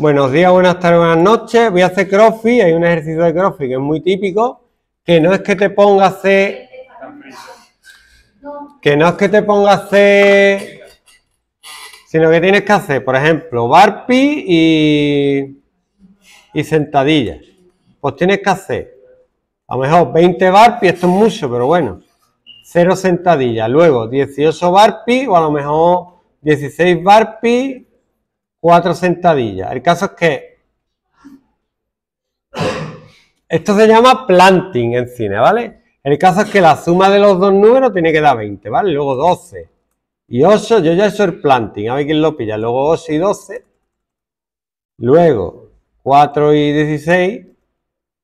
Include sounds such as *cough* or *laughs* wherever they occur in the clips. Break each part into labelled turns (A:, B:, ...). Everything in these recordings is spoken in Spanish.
A: Buenos días, buenas tardes, buenas noches. Voy a hacer crossfit. Hay un ejercicio de crossfit que es muy típico, que no es que te pongas hacer... Que no es que te pongas hacer... Sino que tienes que hacer, por ejemplo, barpi y, y sentadillas. Pues tienes que hacer, a lo mejor 20 barpi, esto es mucho, pero bueno, Cero sentadillas. Luego 18 barpi o a lo mejor 16 barpi cuatro sentadillas. El caso es que esto se llama planting en cine, ¿vale? El caso es que la suma de los dos números tiene que dar 20, ¿vale? Luego 12 y 8, yo ya he hecho el planting, a ver quién lo pilla. Luego 8 y 12, luego 4 y 16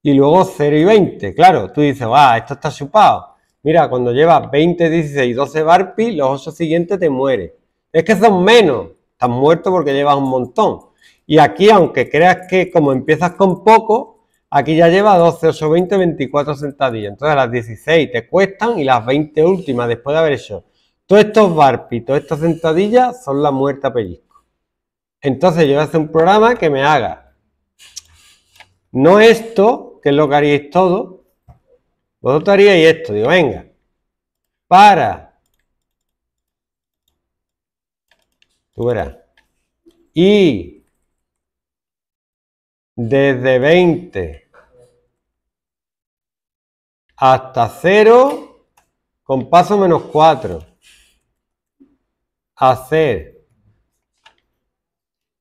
A: y luego 0 y 20. Claro, tú dices, va, esto está chupado. Mira, cuando llevas 20, 16, 12 barpi, los 8 siguientes te mueren. Es que son menos. Estás muerto porque llevas un montón. Y aquí, aunque creas que como empiezas con poco, aquí ya lleva 12, 8, 20, 24 sentadillas. Entonces las 16 te cuestan y las 20 últimas después de haber hecho todos estos barpi, todas estas sentadillas son la a pellizco. Entonces yo voy a hacer un programa que me haga no esto, que es lo que haríais todo, vosotros haríais esto, digo, venga, para Tú verás. Y desde 20 hasta 0 con paso menos 4. Hacer.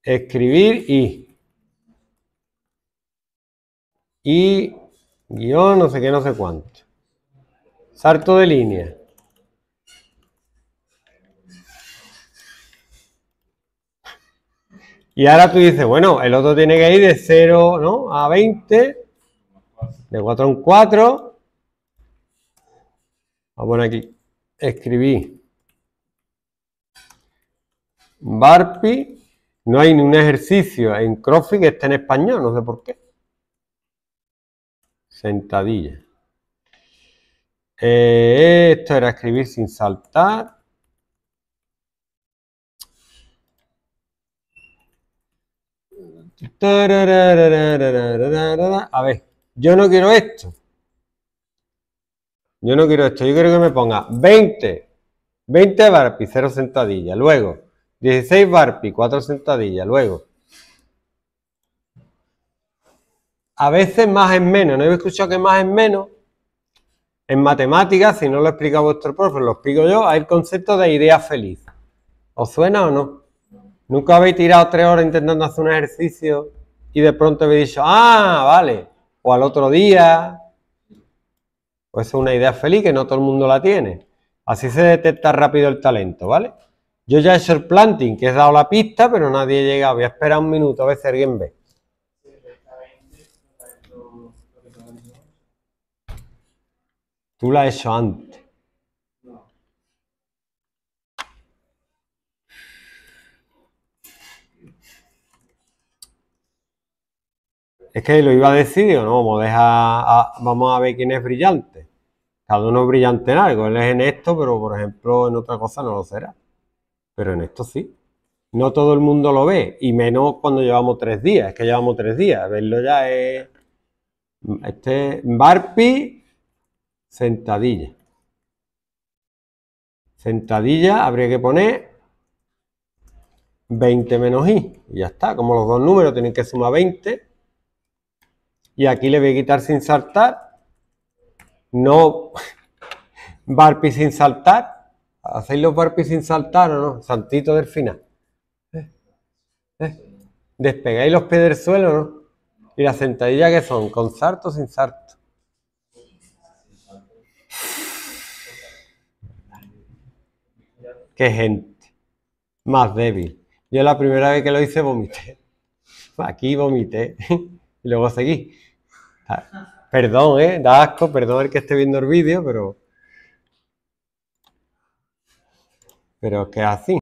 A: Escribir y. Y guión no sé qué, no sé cuánto. Salto de línea. Y ahora tú dices, bueno, el otro tiene que ir de 0 ¿no? a 20, de 4 en 4. Vamos a poner aquí, escribí Barpi. No hay ningún ejercicio en CrossFit que esté en español, no sé por qué. Sentadilla. Eh, esto era escribir sin saltar. A ver, yo no quiero esto. Yo no quiero esto. Yo quiero que me ponga 20. 20 barpi, 0 sentadilla. Luego, 16 barpi, 4 sentadillas. Luego, a veces más en menos. ¿No habéis escuchado que más en menos? En matemáticas, si no lo explica vuestro profe, lo explico yo, hay el concepto de idea feliz. ¿Os suena o no? Nunca habéis tirado tres horas intentando hacer un ejercicio y de pronto habéis dicho, ah, vale, o al otro día. Pues es una idea feliz que no todo el mundo la tiene. Así se detecta rápido el talento, ¿vale? Yo ya he hecho el planting, que he dado la pista, pero nadie llega. Voy a esperar un minuto a ver si alguien ve. Tú la has hecho antes. Es que lo iba a decir, ¿no? Vamos, a, vamos a ver quién es brillante. Cada uno es brillante en algo. Él es en esto, pero por ejemplo en otra cosa no lo será. Pero en esto sí. No todo el mundo lo ve, y menos cuando llevamos tres días. Es que llevamos tres días. Verlo ya es. Este Barpi sentadilla. Sentadilla habría que poner 20 menos i. Y ya está. Como los dos números tienen que sumar 20 y aquí le voy a quitar sin saltar. No *laughs* barpi sin saltar. ¿Hacéis los barpis sin saltar o no? Saltito del final. Eh, eh. Despegáis los pies del suelo, ¿no? Y las sentadillas que son, con sarto o sin sarto. Qué gente. Más débil. Yo la primera vez que lo hice vomité. *laughs* Aquí vomité. *laughs* y luego seguí. Ah, perdón, ¿eh? Da asco, perdón el que esté viendo el vídeo, pero... Pero que así.